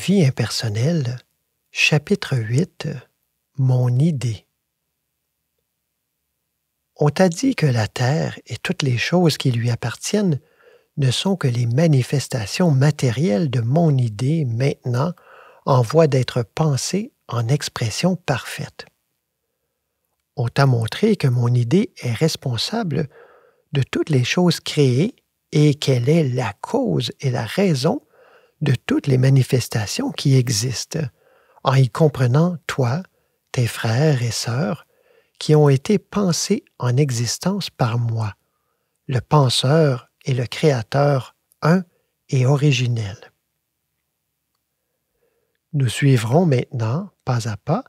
vie impersonnelle, chapitre 8 Mon idée. On t'a dit que la terre et toutes les choses qui lui appartiennent ne sont que les manifestations matérielles de mon idée maintenant en voie d'être pensée en expression parfaite. On t'a montré que mon idée est responsable de toutes les choses créées et qu'elle est la cause et la raison de toutes les manifestations qui existent, en y comprenant toi, tes frères et sœurs, qui ont été pensés en existence par moi, le penseur et le créateur un et originel. Nous suivrons maintenant, pas à pas,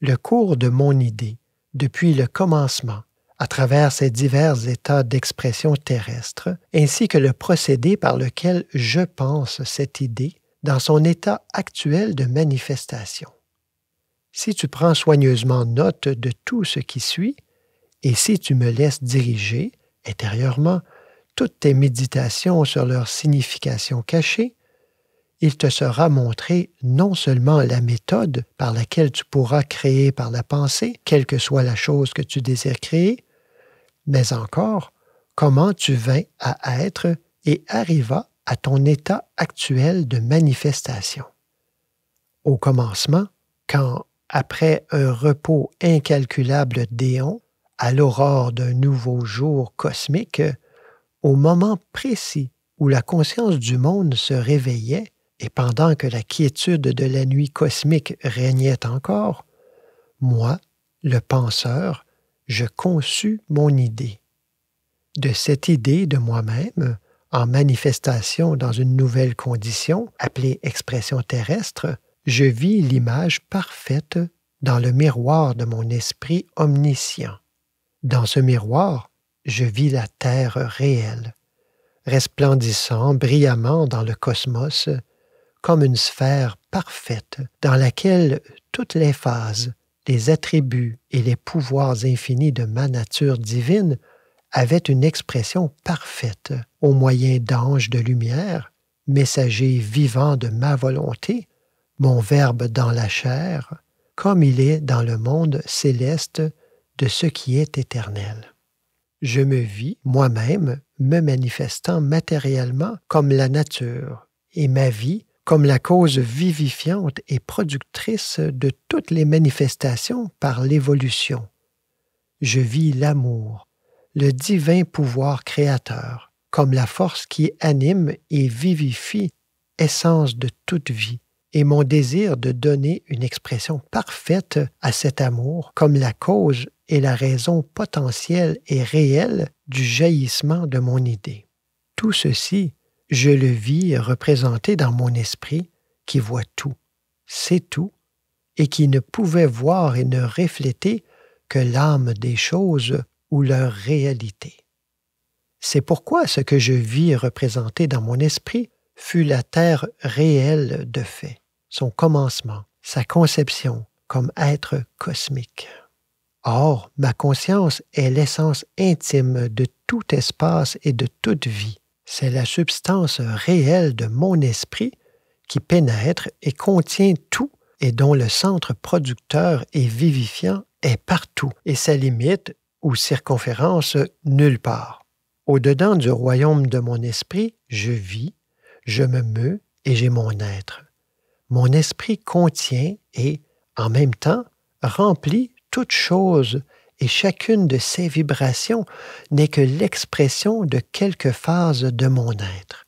le cours de mon idée, depuis le commencement, à travers ces divers états d'expression terrestre, ainsi que le procédé par lequel je pense cette idée dans son état actuel de manifestation. Si tu prends soigneusement note de tout ce qui suit, et si tu me laisses diriger, intérieurement, toutes tes méditations sur leur signification cachée, il te sera montré non seulement la méthode par laquelle tu pourras créer par la pensée, quelle que soit la chose que tu désires créer, mais encore comment tu vins à être et arriva à ton état actuel de manifestation. Au commencement, quand, après un repos incalculable déon, à l'aurore d'un nouveau jour cosmique, au moment précis où la conscience du monde se réveillait et pendant que la quiétude de la nuit cosmique régnait encore, moi, le penseur, je conçus mon idée. De cette idée de moi-même, en manifestation dans une nouvelle condition, appelée expression terrestre, je vis l'image parfaite dans le miroir de mon esprit omniscient. Dans ce miroir, je vis la Terre réelle, resplendissant brillamment dans le cosmos, comme une sphère parfaite dans laquelle toutes les phases, les attributs et les pouvoirs infinis de ma nature divine avaient une expression parfaite au moyen d'anges de lumière, messagers vivants de ma volonté, mon Verbe dans la chair, comme il est dans le monde céleste de ce qui est éternel. Je me vis moi-même me manifestant matériellement comme la nature, et ma vie comme la cause vivifiante et productrice de toutes les manifestations par l'évolution. Je vis l'amour, le divin pouvoir créateur, comme la force qui anime et vivifie, essence de toute vie, et mon désir de donner une expression parfaite à cet amour comme la cause et la raison potentielle et réelle du jaillissement de mon idée. Tout ceci je le vis représenté dans mon esprit qui voit tout, sait tout, et qui ne pouvait voir et ne refléter que l'âme des choses ou leur réalité. C'est pourquoi ce que je vis représenté dans mon esprit fut la terre réelle de fait, son commencement, sa conception comme être cosmique. Or, ma conscience est l'essence intime de tout espace et de toute vie, c'est la substance réelle de mon esprit qui pénètre et contient tout et dont le centre producteur et vivifiant est partout et sa limite ou circonférence nulle part. Au-dedans du royaume de mon esprit, je vis, je me meus et j'ai mon être. Mon esprit contient et, en même temps, remplit toute chose et chacune de ces vibrations n'est que l'expression de quelques phases de mon être.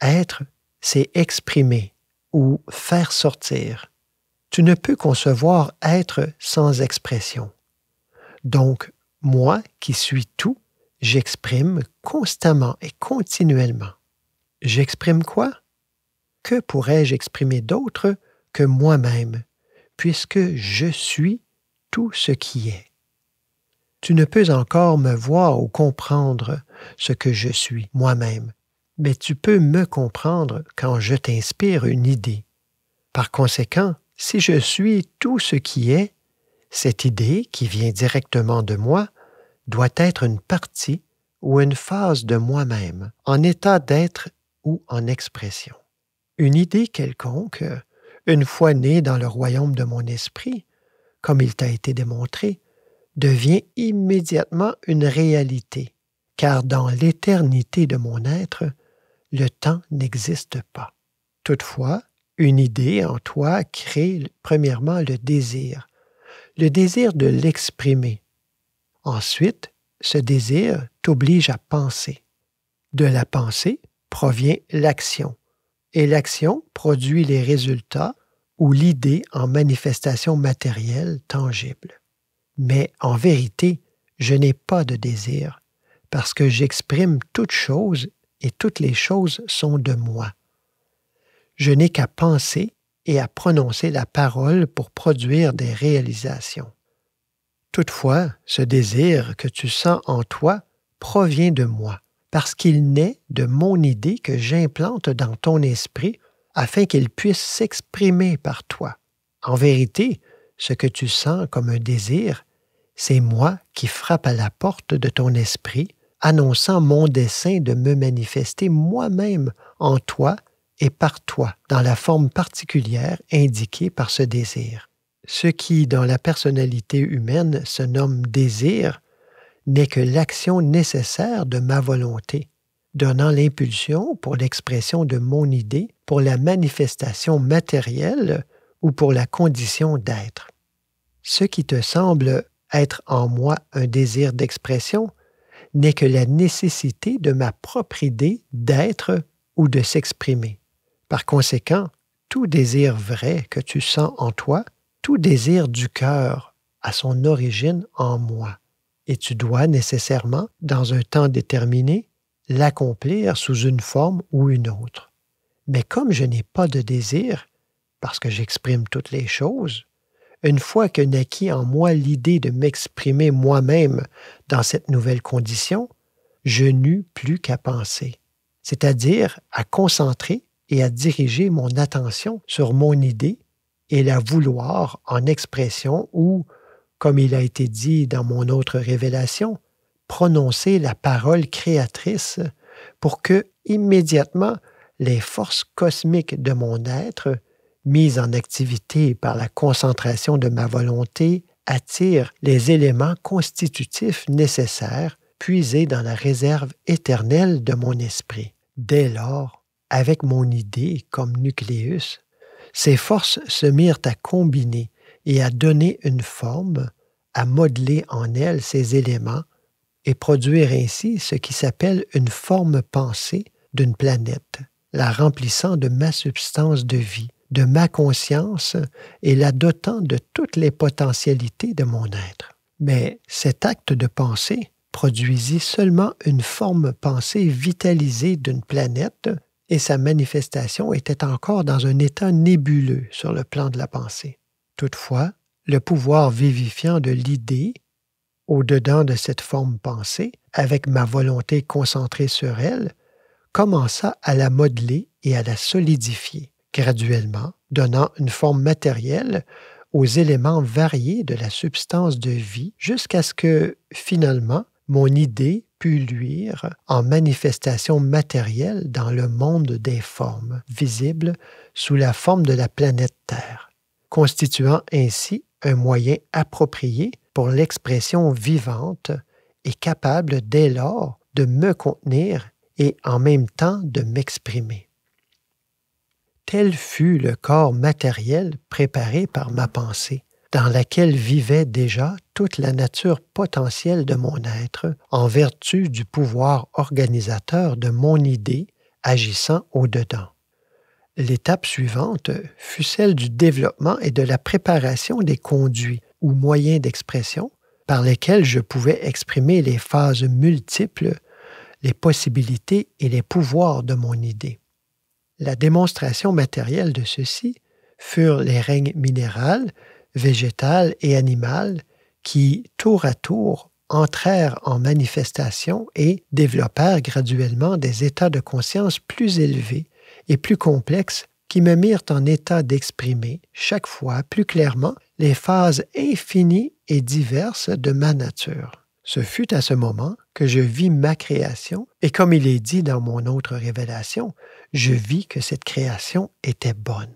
Être, c'est exprimer ou faire sortir. Tu ne peux concevoir être sans expression. Donc, moi qui suis tout, j'exprime constamment et continuellement. J'exprime quoi? Que pourrais-je exprimer d'autre que moi-même, puisque je suis tout ce qui est. Tu ne peux encore me voir ou comprendre ce que je suis moi-même, mais tu peux me comprendre quand je t'inspire une idée. Par conséquent, si je suis tout ce qui est, cette idée qui vient directement de moi doit être une partie ou une phase de moi-même, en état d'être ou en expression. Une idée quelconque, une fois née dans le royaume de mon esprit, comme il t'a été démontré, devient immédiatement une réalité, car dans l'éternité de mon être, le temps n'existe pas. Toutefois, une idée en toi crée premièrement le désir, le désir de l'exprimer. Ensuite, ce désir t'oblige à penser. De la pensée provient l'action, et l'action produit les résultats ou l'idée en manifestation matérielle tangible mais en vérité, je n'ai pas de désir, parce que j'exprime toutes choses et toutes les choses sont de moi. Je n'ai qu'à penser et à prononcer la parole pour produire des réalisations. Toutefois, ce désir que tu sens en toi provient de moi, parce qu'il naît de mon idée que j'implante dans ton esprit afin qu'il puisse s'exprimer par toi. En vérité, ce que tu sens comme un désir, c'est moi qui frappe à la porte de ton esprit, annonçant mon dessein de me manifester moi-même en toi et par toi, dans la forme particulière indiquée par ce désir. Ce qui, dans la personnalité humaine, se nomme désir, n'est que l'action nécessaire de ma volonté, donnant l'impulsion pour l'expression de mon idée, pour la manifestation matérielle ou pour la condition d'être. Ce qui te semble être en moi un désir d'expression n'est que la nécessité de ma propre idée d'être ou de s'exprimer. Par conséquent, tout désir vrai que tu sens en toi, tout désir du cœur a son origine en moi, et tu dois nécessairement, dans un temps déterminé, l'accomplir sous une forme ou une autre. Mais comme je n'ai pas de désir, parce que j'exprime toutes les choses, une fois que naquit en moi l'idée de m'exprimer moi-même dans cette nouvelle condition, je n'eus plus qu'à penser, c'est-à-dire à concentrer et à diriger mon attention sur mon idée et la vouloir en expression ou, comme il a été dit dans mon autre révélation, prononcer la parole créatrice pour que, immédiatement, les forces cosmiques de mon être mise en activité par la concentration de ma volonté attire les éléments constitutifs nécessaires puisés dans la réserve éternelle de mon esprit. Dès lors, avec mon idée comme nucléus, ces forces se mirent à combiner et à donner une forme, à modeler en elle ces éléments et produire ainsi ce qui s'appelle une forme pensée d'une planète, la remplissant de ma substance de vie, de ma conscience et la dotant de toutes les potentialités de mon être. Mais cet acte de pensée produisit seulement une forme pensée vitalisée d'une planète et sa manifestation était encore dans un état nébuleux sur le plan de la pensée. Toutefois, le pouvoir vivifiant de l'idée, au-dedans de cette forme pensée, avec ma volonté concentrée sur elle, commença à la modeler et à la solidifier graduellement, donnant une forme matérielle aux éléments variés de la substance de vie jusqu'à ce que, finalement, mon idée pût luire en manifestation matérielle dans le monde des formes, visibles sous la forme de la planète Terre, constituant ainsi un moyen approprié pour l'expression vivante et capable dès lors de me contenir et en même temps de m'exprimer. Tel fut le corps matériel préparé par ma pensée, dans laquelle vivait déjà toute la nature potentielle de mon être, en vertu du pouvoir organisateur de mon idée agissant au-dedans. L'étape suivante fut celle du développement et de la préparation des conduits ou moyens d'expression par lesquels je pouvais exprimer les phases multiples, les possibilités et les pouvoirs de mon idée. La démonstration matérielle de ceci furent les règnes minéral, végétal et animal qui, tour à tour, entrèrent en manifestation et développèrent graduellement des états de conscience plus élevés et plus complexes qui me mirent en état d'exprimer chaque fois plus clairement les phases infinies et diverses de ma nature. Ce fut à ce moment que je vis ma création, et comme il est dit dans mon autre révélation, je vis que cette création était bonne.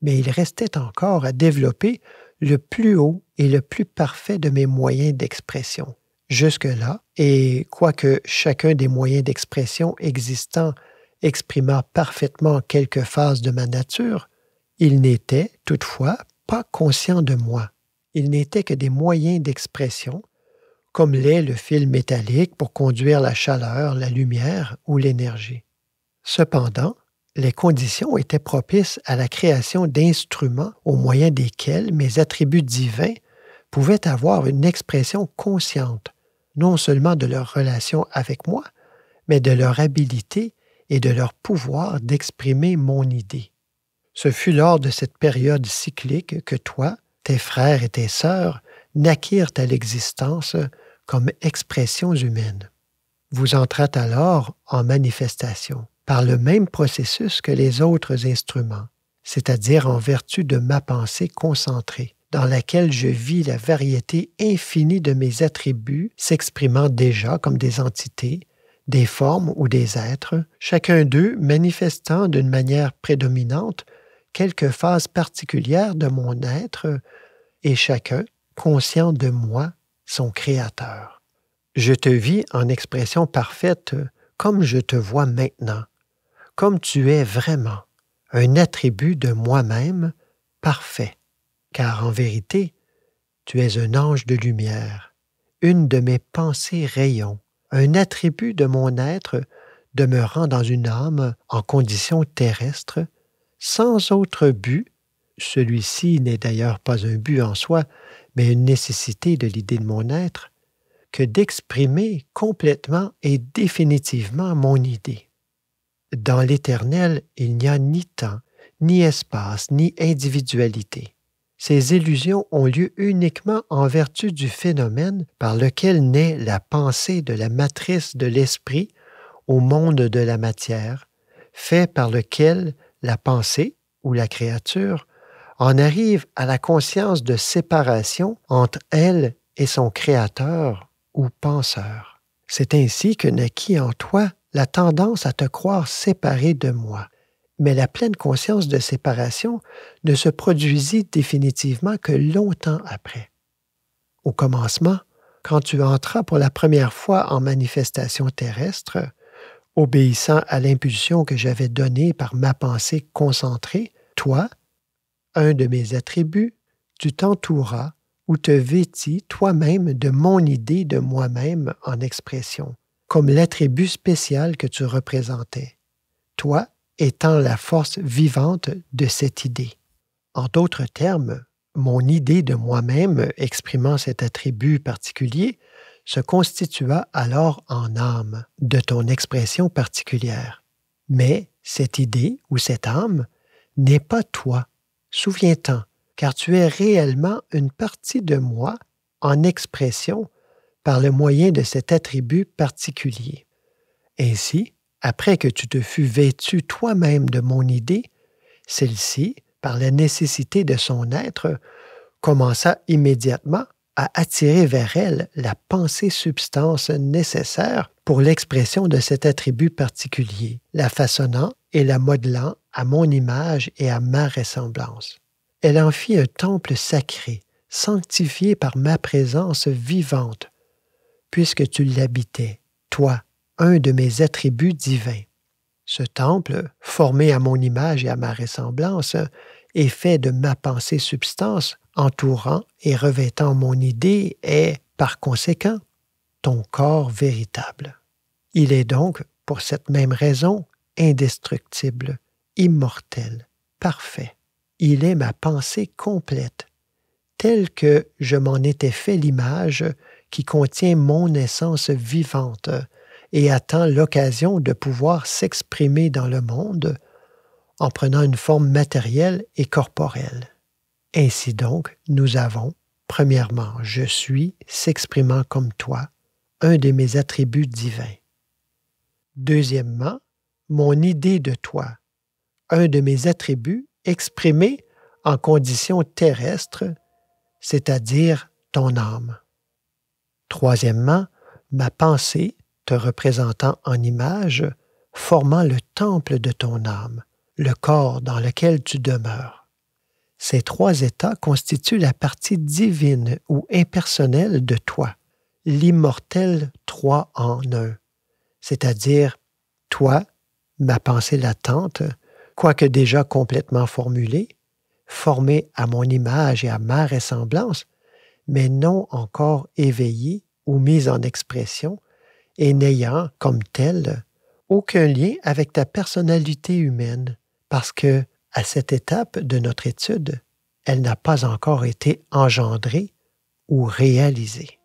Mais il restait encore à développer le plus haut et le plus parfait de mes moyens d'expression. Jusque-là, et quoique chacun des moyens d'expression existants exprimât parfaitement quelques phases de ma nature, ils n'était, toutefois, pas conscient de moi. Ils n'était que des moyens d'expression, comme l'est le fil métallique pour conduire la chaleur, la lumière ou l'énergie. Cependant, les conditions étaient propices à la création d'instruments au moyen desquels mes attributs divins pouvaient avoir une expression consciente, non seulement de leur relation avec moi, mais de leur habilité et de leur pouvoir d'exprimer mon idée. Ce fut lors de cette période cyclique que toi, tes frères et tes sœurs naquirent à l'existence comme expressions humaines. Vous entrâtes alors en manifestation par le même processus que les autres instruments, c'est-à-dire en vertu de ma pensée concentrée, dans laquelle je vis la variété infinie de mes attributs s'exprimant déjà comme des entités, des formes ou des êtres, chacun d'eux manifestant d'une manière prédominante quelques phases particulières de mon être, et chacun, conscient de moi, son créateur. Je te vis en expression parfaite comme je te vois maintenant, comme tu es vraiment, un attribut de moi-même parfait, car en vérité, tu es un ange de lumière, une de mes pensées rayons, un attribut de mon être demeurant dans une âme en condition terrestre, sans autre but, celui-ci n'est d'ailleurs pas un but en soi, mais une nécessité de l'idée de mon être, que d'exprimer complètement et définitivement mon idée. Dans l'Éternel, il n'y a ni temps, ni espace, ni individualité. Ces illusions ont lieu uniquement en vertu du phénomène par lequel naît la pensée de la matrice de l'esprit au monde de la matière, fait par lequel la pensée ou la créature en arrive à la conscience de séparation entre elle et son créateur ou penseur. C'est ainsi que naquit en toi la tendance à te croire séparé de moi. Mais la pleine conscience de séparation ne se produisit définitivement que longtemps après. Au commencement, quand tu entras pour la première fois en manifestation terrestre, obéissant à l'impulsion que j'avais donnée par ma pensée concentrée, toi, un de mes attributs, tu t'entouras ou te vêtis toi-même de mon idée de moi-même en expression, comme l'attribut spécial que tu représentais, toi étant la force vivante de cette idée. En d'autres termes, mon idée de moi-même exprimant cet attribut particulier se constitua alors en âme de ton expression particulière. Mais cette idée ou cette âme n'est pas toi. Souviens-t'en, car tu es réellement une partie de moi en expression par le moyen de cet attribut particulier. Ainsi, après que tu te fus vêtu toi-même de mon idée, celle-ci, par la nécessité de son être, commença immédiatement à attirer vers elle la pensée-substance nécessaire pour l'expression de cet attribut particulier, la façonnant et la modelant à mon image et à ma ressemblance. Elle en fit un temple sacré, sanctifié par ma présence vivante, puisque tu l'habitais, toi, un de mes attributs divins. Ce temple, formé à mon image et à ma ressemblance, et fait de ma pensée substance, entourant et revêtant mon idée, est, par conséquent, ton corps véritable. Il est donc, pour cette même raison, indestructible, immortel, parfait. Il est ma pensée complète, telle que je m'en étais fait l'image qui contient mon essence vivante et attend l'occasion de pouvoir s'exprimer dans le monde en prenant une forme matérielle et corporelle. Ainsi donc, nous avons, premièrement, je suis s'exprimant comme toi, un de mes attributs divins. Deuxièmement, mon idée de toi, un de mes attributs exprimé en conditions terrestre, c'est-à-dire ton âme. Troisièmement, ma pensée, te représentant en image, formant le temple de ton âme, le corps dans lequel tu demeures. Ces trois états constituent la partie divine ou impersonnelle de toi, l'immortel trois en un, c'est-à-dire toi, ma pensée latente, quoique déjà complètement formulée, formée à mon image et à ma ressemblance, mais non encore éveillée ou mise en expression et n'ayant, comme telle, aucun lien avec ta personnalité humaine, parce que, à cette étape de notre étude, elle n'a pas encore été engendrée ou réalisée.